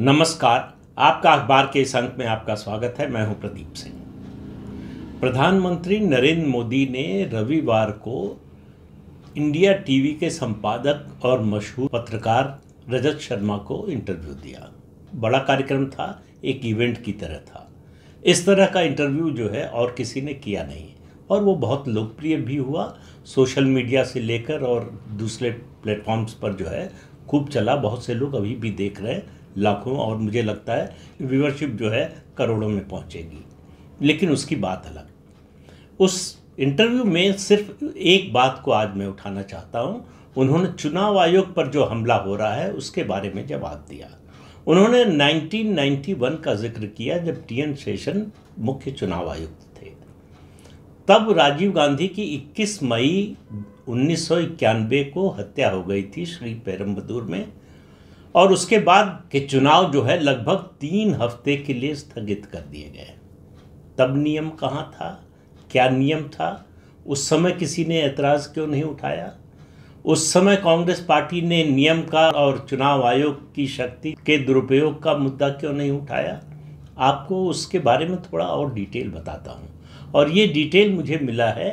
नमस्कार आपका अखबार के इस अंक में आपका स्वागत है मैं हूं प्रदीप सिंह प्रधानमंत्री नरेंद्र मोदी ने रविवार को इंडिया टीवी के संपादक और मशहूर पत्रकार रजत शर्मा को इंटरव्यू दिया बड़ा कार्यक्रम था एक इवेंट की तरह था इस तरह का इंटरव्यू जो है और किसी ने किया नहीं और वो बहुत लोकप्रिय भी हुआ सोशल मीडिया से लेकर और दूसरे प्लेटफॉर्म्स पर जो है खूब चला बहुत से लोग अभी भी देख रहे हैं लाखों और मुझे लगता है कि व्यूवरशिप जो है करोड़ों में पहुंचेगी लेकिन उसकी बात अलग उस इंटरव्यू में सिर्फ एक बात को आज मैं उठाना चाहता हूं उन्होंने चुनाव आयोग पर जो हमला हो रहा है उसके बारे में जवाब दिया उन्होंने 1991 का जिक्र किया जब टी एन शेषन मुख्य चुनाव आयुक्त थे तब राजीव गांधी की 21 मई 1991 को हत्या हो गई थी श्री पैरम्बदूर में और उसके बाद के चुनाव जो है लगभग तीन हफ्ते के लिए स्थगित कर दिए गए तब नियम कहाँ था क्या नियम था उस समय किसी ने एतराज़ क्यों नहीं उठाया उस समय कांग्रेस पार्टी ने नियम का और चुनाव आयोग की शक्ति के दुरुपयोग का मुद्दा क्यों नहीं उठाया आपको उसके बारे में थोड़ा और डिटेल बताता हूँ और ये डिटेल मुझे मिला है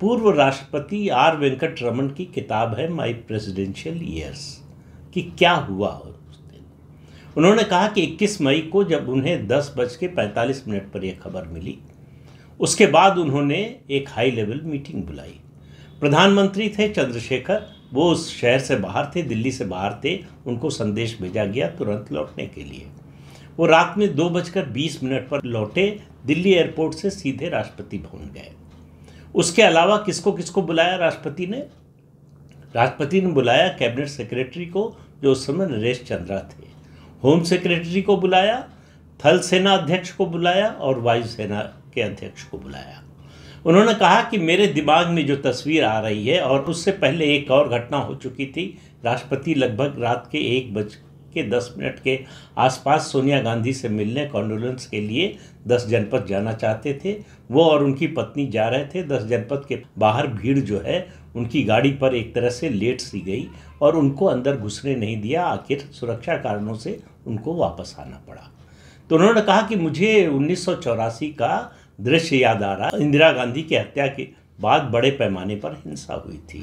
पूर्व राष्ट्रपति आर वेंकट रमन की किताब है माई प्रेसिडेंशियल ईयर्स कि क्या हुआ और उस दिन उन्होंने कहा कि 21 मई को जब उन्हें दस बज के पैंतालीस मिनट पर यह खबर मिली उसके बाद उन्होंने एक हाई लेवल मीटिंग बुलाई प्रधानमंत्री थे चंद्रशेखर वो उस शहर से बाहर थे दिल्ली से बाहर थे उनको संदेश भेजा गया तुरंत लौटने के लिए वो रात में दो बजकर बीस मिनट पर लौटे दिल्ली एयरपोर्ट से सीधे राष्ट्रपति भवन गए उसके अलावा किसको किसको बुलाया राष्ट्रपति ने राष्ट्रपति ने बुलाया कैबिनेट सेक्रेटरी को जो उस समय नरेश चंद्रा थे होम सेक्रेटरी को बुलाया थल सेना अध्यक्ष को बुलाया और वायुसेना के अध्यक्ष को बुलाया उन्होंने कहा कि मेरे दिमाग में जो तस्वीर आ रही है और उससे पहले एक और घटना हो चुकी थी राष्ट्रपति लगभग रात के एक बज के दस मिनट के आसपास सोनिया गांधी से मिलने कॉन्डोलेंस के लिए दस जनपद जाना चाहते थे वो और उनकी पत्नी जा रहे थे दस जनपद के बाहर भीड़ जो है उनकी गाड़ी पर एक तरह से लेट सी गई और उनको अंदर घुसने नहीं दिया आखिर सुरक्षा कारणों से उनको वापस आना पड़ा तो उन्होंने कहा कि मुझे उन्नीस का दृश्य याद आ रहा इंदिरा गांधी की हत्या के बाद बड़े पैमाने पर हिंसा हुई थी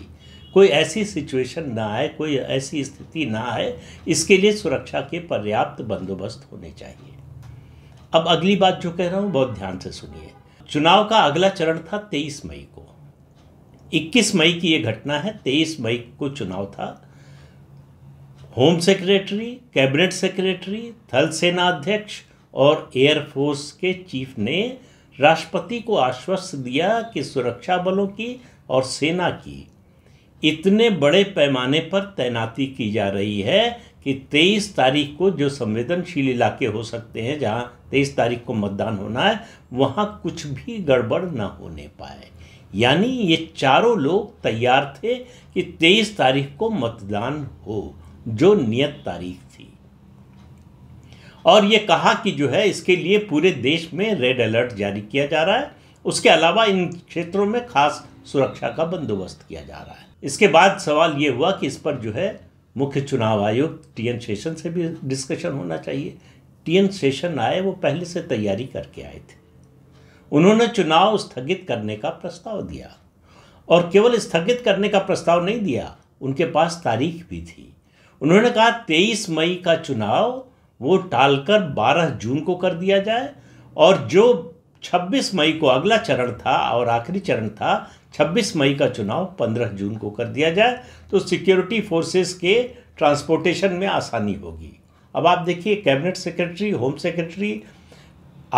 कोई ऐसी सिचुएशन ना आए कोई ऐसी स्थिति ना आए इसके लिए सुरक्षा के पर्याप्त बंदोबस्त होने चाहिए अब अगली बात जो कह रहा हूँ बहुत ध्यान से सुनिए चुनाव का अगला चरण था तेईस मई को 21 मई की ये घटना है 23 मई को चुनाव था होम सेक्रेटरी कैबिनेट सेक्रेटरी थल सेना अध्यक्ष और एयरफोर्स के चीफ ने राष्ट्रपति को आश्वस्त दिया कि सुरक्षा बलों की और सेना की इतने बड़े पैमाने पर तैनाती की जा रही है कि 23 तारीख को जो संवेदनशील इलाके हो सकते हैं जहां 23 तारीख को मतदान होना है वहां कुछ भी गड़बड़ ना होने पाए यानी ये चारों लोग तैयार थे कि तेईस तारीख को मतदान हो जो नियत तारीख थी और ये कहा कि जो है इसके लिए पूरे देश में रेड अलर्ट जारी किया जा रहा है उसके अलावा इन क्षेत्रों में खास सुरक्षा का बंदोबस्त किया जा रहा है इसके बाद सवाल ये हुआ कि इस पर जो है मुख्य चुनाव आयोग टी एन सेशन से भी डिस्कशन होना चाहिए टी एन सेशन आए वो पहले से तैयारी करके आए थे उन्होंने चुनाव स्थगित करने का प्रस्ताव दिया और केवल स्थगित करने का प्रस्ताव नहीं दिया उनके पास तारीख भी थी उन्होंने कहा तेईस मई का चुनाव वो टालकर 12 जून को कर दिया जाए और जो 26 मई को अगला चरण था और आखिरी चरण था 26 मई का चुनाव 15 जून को कर दिया जाए तो सिक्योरिटी फोर्सेस के ट्रांसपोर्टेशन में आसानी होगी अब आप देखिए cabinet secretary home secretary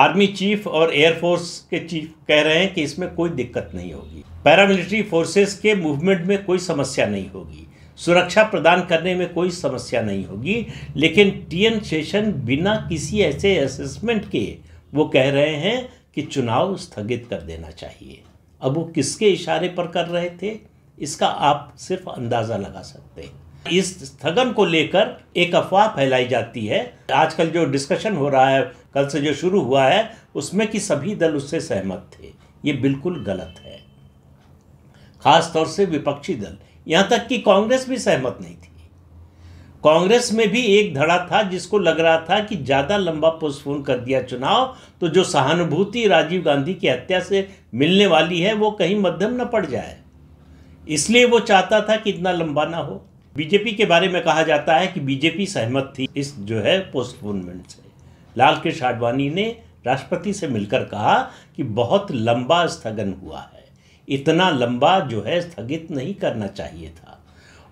army chief और एयरफोर्स के चीफ कह रहे हैं कि इसमें कोई दिक्कत नहीं होगी पैरामिलिट्री फोर्सेस के मूवमेंट में कोई समस्या नहीं होगी सुरक्षा प्रदान करने में कोई समस्या नहीं होगी लेकिन टीएन सेशन बिना किसी ऐसे असेसमेंट के वो कह रहे हैं कि चुनाव स्थगित कर देना चाहिए अब वो किसके इशारे पर कर रहे थे इसका आप सिर्फ अंदाज़ा लगा सकते हैं इस स्थगन को लेकर एक अफवाह फैलाई जाती है आजकल जो डिस्कशन हो रहा है कल से जो शुरू हुआ है उसमें कि सभी दल उससे सहमत थे ये बिल्कुल गलत है खास तौर से विपक्षी दल यहां तक कि कांग्रेस भी सहमत नहीं थी कांग्रेस में भी एक धड़ा था जिसको लग रहा था कि ज़्यादा लंबा पोस्टफोन कर दिया चुनाव तो जो सहानुभूति राजीव गांधी की हत्या से मिलने वाली है वो कहीं मध्यम न पड़ जाए इसलिए वो चाहता था कि इतना लंबा ना हो बीजेपी के बारे में कहा जाता है कि बीजेपी सहमत थी इस जो है पोस्टपोनमेंट से लाल कृष्ण आडवाणी ने राष्ट्रपति से मिलकर कहा कि बहुत लंबा स्थगन हुआ है इतना लंबा जो है स्थगित नहीं करना चाहिए था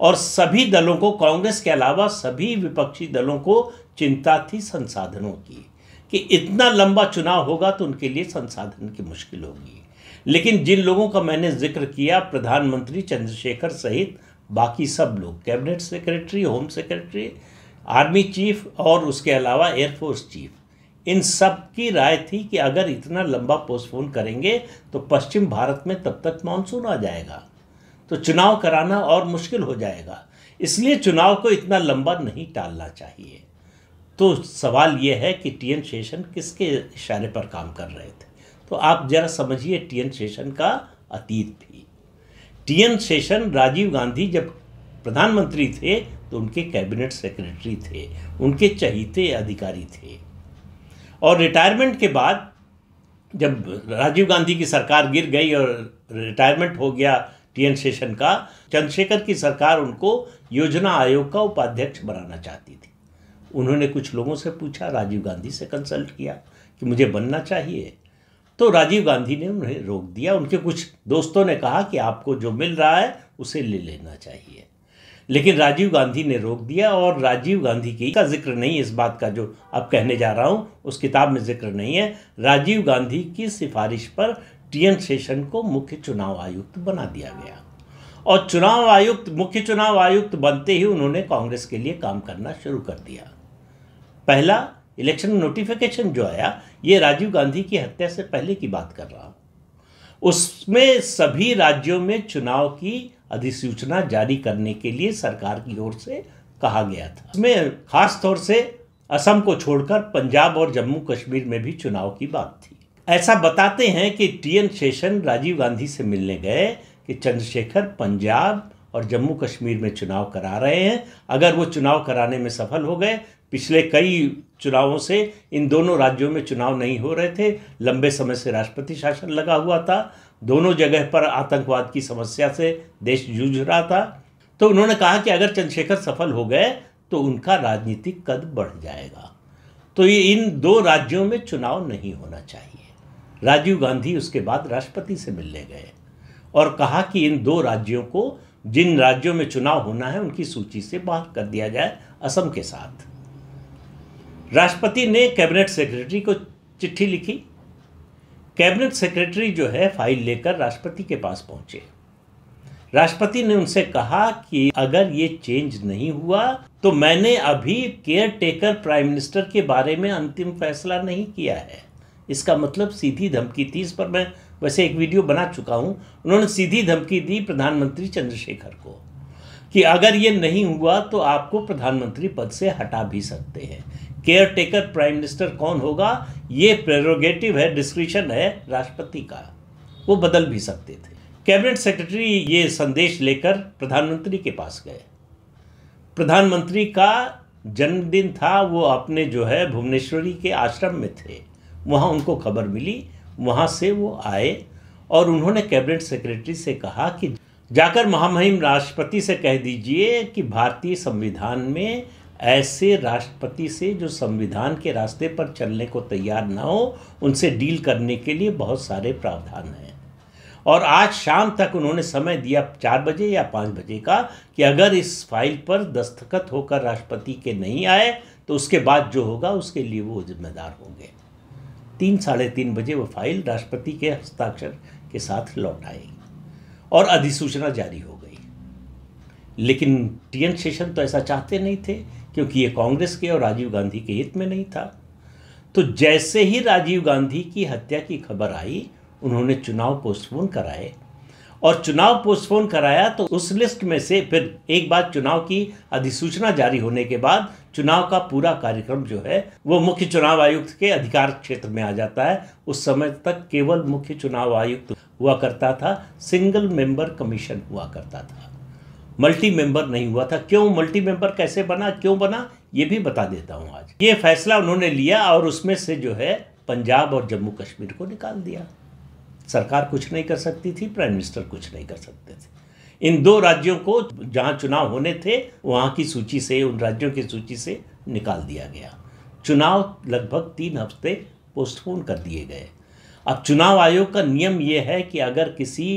और सभी दलों को कांग्रेस के अलावा सभी विपक्षी दलों को चिंता थी संसाधनों की कि इतना लंबा चुनाव होगा तो उनके लिए संसाधन की मुश्किल होगी लेकिन जिन लोगों का मैंने जिक्र किया प्रधानमंत्री चंद्रशेखर सहित बाकी सब लोग cabinet secretary home secretary army chief और उसके अलावा एयरफोर्स चीफ इन सब की राय थी कि अगर इतना लंबा पोस्टपोन करेंगे तो पश्चिम भारत में तब तक मानसून आ जाएगा तो चुनाव कराना और मुश्किल हो जाएगा इसलिए चुनाव को इतना लंबा नहीं टालना चाहिए तो सवाल ये है कि टी एन शेषन किसके इशारे पर काम कर रहे थे तो आप जरा समझिए टी एन शेषन का अतीत भी टीएन सेशन राजीव गांधी जब प्रधानमंत्री थे तो उनके कैबिनेट सेक्रेटरी थे उनके चहीते अधिकारी थे और रिटायरमेंट के बाद जब राजीव गांधी की सरकार गिर गई और रिटायरमेंट हो गया टीएन सेशन का चंद्रशेखर की सरकार उनको योजना आयोग का उपाध्यक्ष बनाना चाहती थी उन्होंने कुछ लोगों से पूछा राजीव गांधी से कंसल्ट किया कि मुझे बनना चाहिए तो राजीव गांधी ने उन्हें रोक दिया उनके कुछ दोस्तों ने कहा कि आपको जो मिल रहा है उसे ले लेना चाहिए लेकिन राजीव गांधी ने रोक दिया और राजीव गांधी की का जिक्र नहीं इस बात का जो अब कहने जा रहा हूँ उस किताब में जिक्र नहीं है राजीव गांधी की सिफारिश पर टी एन सेशन को मुख्य चुनाव आयुक्त बना दिया गया और चुनाव आयुक्त मुख्य चुनाव आयुक्त बनते ही उन्होंने कांग्रेस के लिए काम करना शुरू कर दिया पहला इलेक्शन नोटिफिकेशन जो आया ये राजीव गांधी की हत्या से पहले की बात कर रहा हूं उसमें सभी राज्यों में चुनाव की अधिसूचना जारी करने के लिए सरकार की ओर से कहा गया था उसमें खास तौर से असम को छोड़कर पंजाब और जम्मू कश्मीर में भी चुनाव की बात थी ऐसा बताते हैं कि टी एन शेषन राजीव गांधी से मिलने गए कि चंद्रशेखर पंजाब और जम्मू कश्मीर में चुनाव करा रहे हैं अगर वो चुनाव कराने में सफल हो गए पिछले कई चुनावों से इन दोनों राज्यों में चुनाव नहीं हो रहे थे लंबे समय से राष्ट्रपति शासन लगा हुआ था दोनों जगह पर आतंकवाद की समस्या से देश जूझ रहा था तो उन्होंने कहा कि अगर चंद्रशेखर सफल हो गए तो उनका राजनीतिक कद बढ़ जाएगा तो ये इन दो राज्यों में चुनाव नहीं होना चाहिए राजीव गांधी उसके बाद राष्ट्रपति से मिलने गए और कहा कि इन दो राज्यों को जिन राज्यों में चुनाव होना है उनकी सूची से बाहर कर दिया जाए असम के साथ राष्ट्रपति ने कैबिनेट सेक्रेटरी को चिट्ठी लिखी कैबिनेट सेक्रेटरी जो है फाइल लेकर राष्ट्रपति के पास पहुंचे राष्ट्रपति ने उनसे कहा कि अगर ये चेंज नहीं हुआ तो मैंने अभी केयर टेकर प्राइम मिनिस्टर के बारे में अंतिम फैसला नहीं किया है इसका मतलब सीधी धमकी थी इस पर मैं वैसे एक वीडियो बना चुका हूँ उन्होंने सीधी धमकी दी प्रधानमंत्री चंद्रशेखर को कि अगर ये नहीं हुआ तो आपको प्रधानमंत्री पद से हटा भी सकते हैं केयर टेकर प्राइम मिनिस्टर कौन होगा ये प्रेरोगेटिव है डिस्क्रिप्शन है राष्ट्रपति का वो बदल भी सकते थे कैबिनेट सेक्रेटरी ये संदेश लेकर प्रधानमंत्री के पास गए प्रधानमंत्री का जन्मदिन था वो अपने जो है भुवनेश्वरी के आश्रम में थे वहाँ उनको खबर मिली वहाँ से वो आए और उन्होंने कैबिनेट सेक्रेटरी से कहा कि जाकर महामहिम राष्ट्रपति से कह दीजिए कि भारतीय संविधान में ऐसे राष्ट्रपति से जो संविधान के रास्ते पर चलने को तैयार ना हो उनसे डील करने के लिए बहुत सारे प्रावधान हैं और आज शाम तक उन्होंने समय दिया चार बजे या पाँच बजे का कि अगर इस फाइल पर दस्तखत होकर राष्ट्रपति के नहीं आए तो उसके बाद जो होगा उसके लिए वो जिम्मेदार होंगे तीन साढ़े तीन बजे वो फाइल राष्ट्रपति के हस्ताक्षर के साथ लौट आएगी और अधिसूचना जारी हो गई लेकिन टी एन शेषन तो ऐसा चाहते नहीं थे क्योंकि ये कांग्रेस के और राजीव गांधी के हित में नहीं था तो जैसे ही राजीव गांधी की हत्या की खबर आई उन्होंने चुनाव पोस्टपोन कराए और चुनाव पोस्टपोन कराया तो उस लिस्ट में से फिर एक बार चुनाव की अधिसूचना जारी होने के बाद चुनाव का पूरा कार्यक्रम जो है वो मुख्य चुनाव आयुक्त के अधिकार क्षेत्र में आ जाता है उस समय तक केवल मुख्य चुनाव आयुक्त हुआ करता था सिंगल मेंबर कमीशन हुआ करता था मल्टी मेंबर नहीं हुआ था क्यों मल्टी मेंबर कैसे बना क्यों बना ये भी बता देता हूँ आज ये फैसला उन्होंने लिया और उसमें से जो है पंजाब और जम्मू कश्मीर को निकाल दिया सरकार कुछ नहीं कर सकती थी प्राइम मिनिस्टर कुछ नहीं कर सकते थे इन दो राज्यों को जहाँ चुनाव होने थे वहाँ की सूची से उन राज्यों की सूची से निकाल दिया गया चुनाव लगभग तीन हफ्ते पोस्टपोन कर दिए गए अब चुनाव आयोग का नियम यह है कि अगर किसी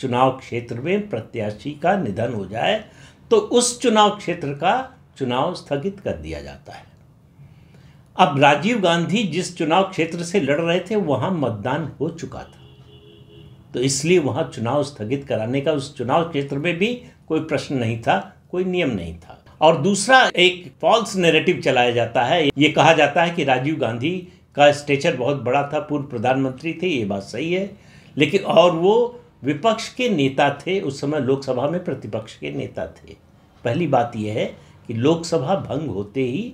चुनाव क्षेत्र में प्रत्याशी का निधन हो जाए तो उस चुनाव क्षेत्र का चुनाव स्थगित कर दिया जाता है अब राजीव गांधी जिस चुनाव क्षेत्र से लड़ रहे थे वहां मतदान हो चुका था तो इसलिए वहां चुनाव स्थगित कराने का उस चुनाव क्षेत्र में भी कोई प्रश्न नहीं था कोई नियम नहीं था और दूसरा एक फॉल्स नेरेटिव चलाया जाता है ये कहा जाता है कि राजीव गांधी का स्टेचर बहुत बड़ा था पूर्व प्रधानमंत्री थे ये बात सही है लेकिन और वो विपक्ष के नेता थे उस समय लोकसभा में प्रतिपक्ष के नेता थे पहली बात यह है कि लोकसभा भंग होते ही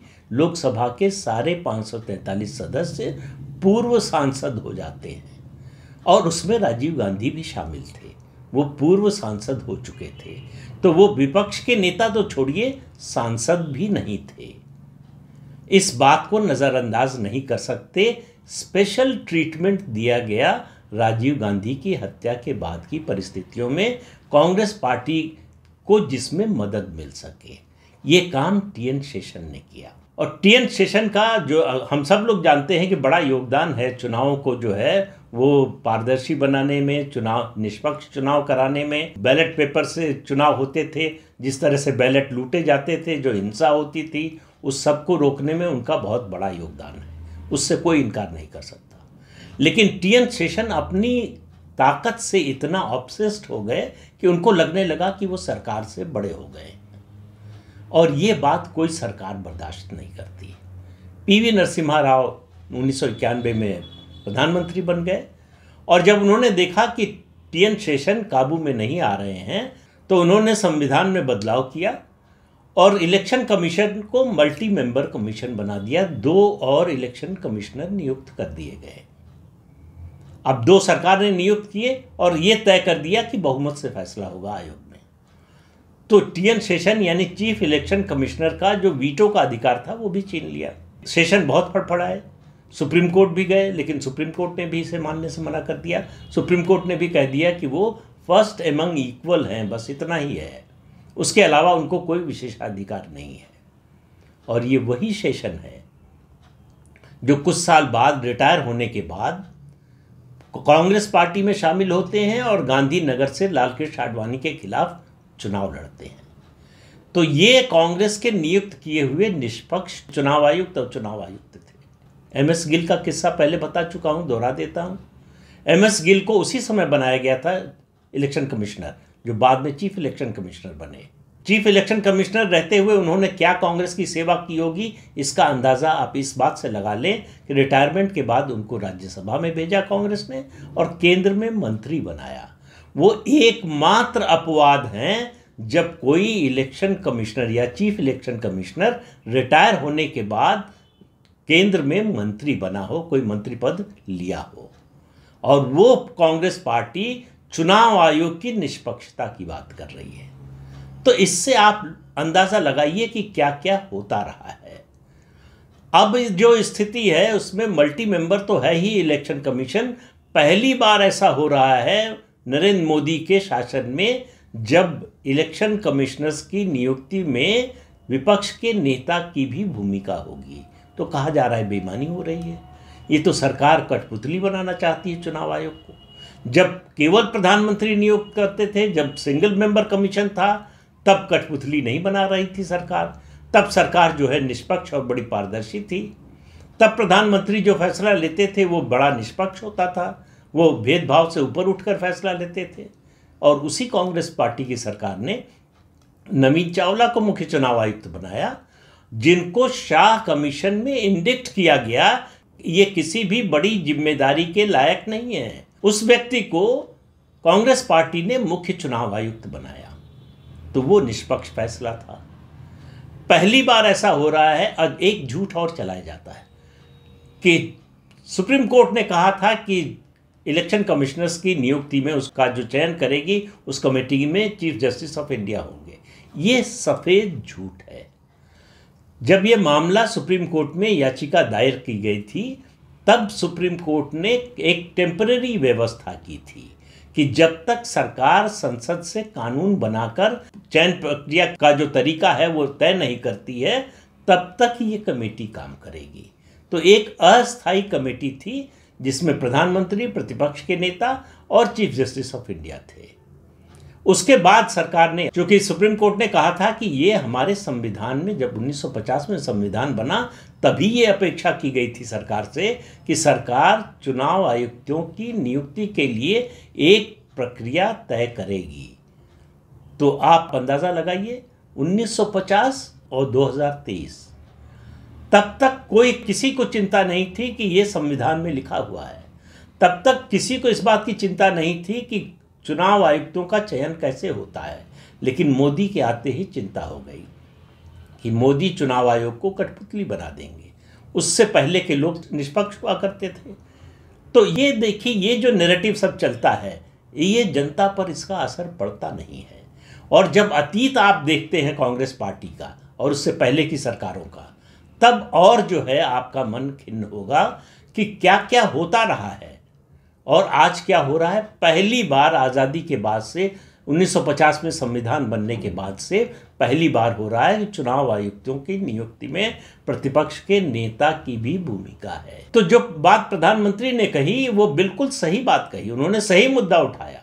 लोकसभा के सारे 543 सदस्य पूर्व सांसद हो जाते हैं और उसमें राजीव गांधी भी शामिल थे वो पूर्व सांसद हो चुके थे तो वो विपक्ष के नेता तो छोड़िए सांसद भी नहीं थे इस बात को नज़रअंदाज नहीं कर सकते स्पेशल ट्रीटमेंट दिया गया राजीव गांधी की हत्या के बाद की परिस्थितियों में कांग्रेस पार्टी को जिसमें मदद मिल सके ये काम टी एन शेषन ने किया और टीएन शेषन का जो हम सब लोग जानते हैं कि बड़ा योगदान है चुनावों को जो है वो पारदर्शी बनाने में चुनाव निष्पक्ष चुनाव कराने में बैलेट पेपर से चुनाव होते थे जिस तरह से बैलेट लूटे जाते थे जो हिंसा होती थी उस सब को रोकने में उनका बहुत बड़ा योगदान है उससे कोई इनकार नहीं कर सकता लेकिन टी एन शेषन अपनी ताकत से इतना ऑब्सेस्ड हो गए कि उनको लगने लगा कि वो सरकार से बड़े हो गए और ये बात कोई सरकार बर्दाश्त नहीं करती पीवी नरसिम्हा राव उन्नीस में प्रधानमंत्री बन गए और जब उन्होंने देखा कि टी एन शेषन काबू में नहीं आ रहे हैं तो उन्होंने संविधान में बदलाव किया और इलेक्शन कमीशन को मल्टी मेंबर कमीशन बना दिया दो और इलेक्शन कमिश्नर नियुक्त कर दिए गए अब दो सरकार ने नियुक्त किए और ये तय कर दिया कि बहुमत से फैसला होगा आयोग में तो टीएन सेशन यानी चीफ इलेक्शन कमिश्नर का जो वीटो का अधिकार था वो भी छीन लिया सेशन बहुत फड़फड़ा है सुप्रीम कोर्ट भी गए लेकिन सुप्रीम कोर्ट ने भी इसे मानने से मना कर दिया सुप्रीम कोर्ट ने भी कह दिया कि वो फर्स्ट एमंग इक्वल हैं बस इतना ही है उसके अलावा उनको कोई विशेषाधिकार नहीं है और ये वही सेशन है जो कुछ साल बाद रिटायर होने के बाद कांग्रेस पार्टी में शामिल होते हैं और गांधीनगर से लाल कृष्ण आडवाणी के खिलाफ चुनाव लड़ते हैं तो ये कांग्रेस के नियुक्त किए हुए निष्पक्ष चुनाव आयुक्त और चुनाव आयुक्त थे एम एस गिल का किस्सा पहले बता चुका हूँ दोहरा देता हूँ एम एस गिल को उसी समय बनाया गया था इलेक्शन कमिश्नर जो बाद में चीफ इलेक्शन कमिश्नर बने चीफ इलेक्शन कमिश्नर रहते हुए उन्होंने क्या कांग्रेस की सेवा की होगी इसका अंदाज़ा आप इस बात से लगा लें कि रिटायरमेंट के बाद उनको राज्यसभा में भेजा कांग्रेस ने और केंद्र में मंत्री बनाया वो एकमात्र अपवाद हैं जब कोई इलेक्शन कमिश्नर या चीफ इलेक्शन कमिश्नर रिटायर होने के बाद केंद्र में मंत्री बना हो कोई मंत्री पद लिया हो और वो कांग्रेस पार्टी चुनाव आयोग की निष्पक्षता की बात कर रही है तो इससे आप अंदाज़ा लगाइए कि क्या क्या होता रहा है अब जो स्थिति है उसमें मल्टी मेंबर तो है ही इलेक्शन कमीशन पहली बार ऐसा हो रहा है नरेंद्र मोदी के शासन में जब इलेक्शन कमिश्नर्स की नियुक्ति में विपक्ष के नेता की भी भूमिका होगी तो कहा जा रहा है बेईमानी हो रही है ये तो सरकार कठपुतली बनाना चाहती है चुनाव आयोग को जब केवल प्रधानमंत्री नियुक्त करते थे जब सिंगल मेंबर कमीशन था तब कठपुतली नहीं बना रही थी सरकार तब सरकार जो है निष्पक्ष और बड़ी पारदर्शी थी तब प्रधानमंत्री जो फैसला लेते थे वो बड़ा निष्पक्ष होता था वो भेदभाव से ऊपर उठकर फैसला लेते थे और उसी कांग्रेस पार्टी की सरकार ने नवीन चावला को मुख्य चुनाव आयुक्त बनाया जिनको शाह कमीशन में इंडिक्ट किया गया ये किसी भी बड़ी जिम्मेदारी के लायक नहीं है उस व्यक्ति को कांग्रेस पार्टी ने मुख्य चुनाव आयुक्त बनाया तो वो निष्पक्ष फैसला था पहली बार ऐसा हो रहा है अब एक झूठ और चलाया जाता है कि सुप्रीम कोर्ट ने कहा था कि इलेक्शन कमिश्नर्स की नियुक्ति में उसका जो चयन करेगी उस कमेटी में चीफ जस्टिस ऑफ इंडिया होंगे ये सफ़ेद झूठ है जब ये मामला सुप्रीम कोर्ट में याचिका दायर की गई थी तब सुप्रीम कोर्ट ने एक टेम्पररी व्यवस्था की थी कि जब तक सरकार संसद से कानून बनाकर चयन प्रक्रिया का जो तरीका है वो तय नहीं करती है तब तक ये कमेटी काम करेगी तो एक अस्थायी कमेटी थी जिसमें प्रधानमंत्री प्रतिपक्ष के नेता और चीफ जस्टिस ऑफ इंडिया थे उसके बाद सरकार ने क्योंकि सुप्रीम कोर्ट ने कहा था कि ये हमारे संविधान में जब 1950 में संविधान बना तभी ये अपेक्षा की गई थी सरकार से कि सरकार चुनाव आयुक्तों की नियुक्ति के लिए एक प्रक्रिया तय करेगी तो आप अंदाज़ा लगाइए 1950 और 2023 तब तक कोई किसी को चिंता नहीं थी कि ये संविधान में लिखा हुआ है तब तक किसी को इस बात की चिंता नहीं थी कि चुनाव आयुक्तों का चयन कैसे होता है लेकिन मोदी के आते ही चिंता हो गई कि मोदी चुनाव आयोग को कठपुतली बना देंगे उससे पहले के लोग निष्पक्ष हुआ करते थे तो ये देखिए ये जो नेरेटिव सब चलता है ये जनता पर इसका असर पड़ता नहीं है और जब अतीत आप देखते हैं कांग्रेस पार्टी का और उससे पहले की सरकारों का तब और जो है आपका मन खिन्न होगा कि क्या क्या होता रहा है और आज क्या हो रहा है पहली बार आज़ादी के बाद से 1950 में संविधान बनने के बाद से पहली बार हो रहा है कि चुनाव आयुक्तों की नियुक्ति में प्रतिपक्ष के नेता की भी भूमिका है तो जो बात प्रधानमंत्री ने कही वो बिल्कुल सही बात कही उन्होंने सही मुद्दा उठाया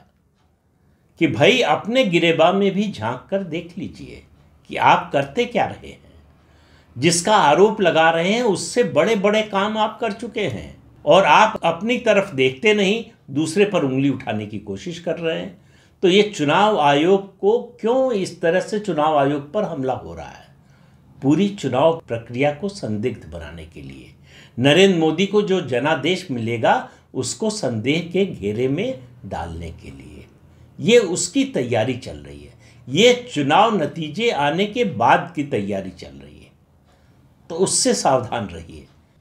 कि भाई अपने गिरेबा में भी झांक कर देख लीजिए कि आप करते क्या रहे हैं जिसका आरोप लगा रहे हैं उससे बड़े बड़े काम आप कर चुके हैं और आप अपनी तरफ देखते नहीं दूसरे पर उंगली उठाने की कोशिश कर रहे हैं तो ये चुनाव आयोग को क्यों इस तरह से चुनाव आयोग पर हमला हो रहा है पूरी चुनाव प्रक्रिया को संदिग्ध बनाने के लिए नरेंद्र मोदी को जो जनादेश मिलेगा उसको संदेह के घेरे में डालने के लिए ये उसकी तैयारी चल रही है ये चुनाव नतीजे आने के बाद की तैयारी चल रही है तो उससे सावधान रहिए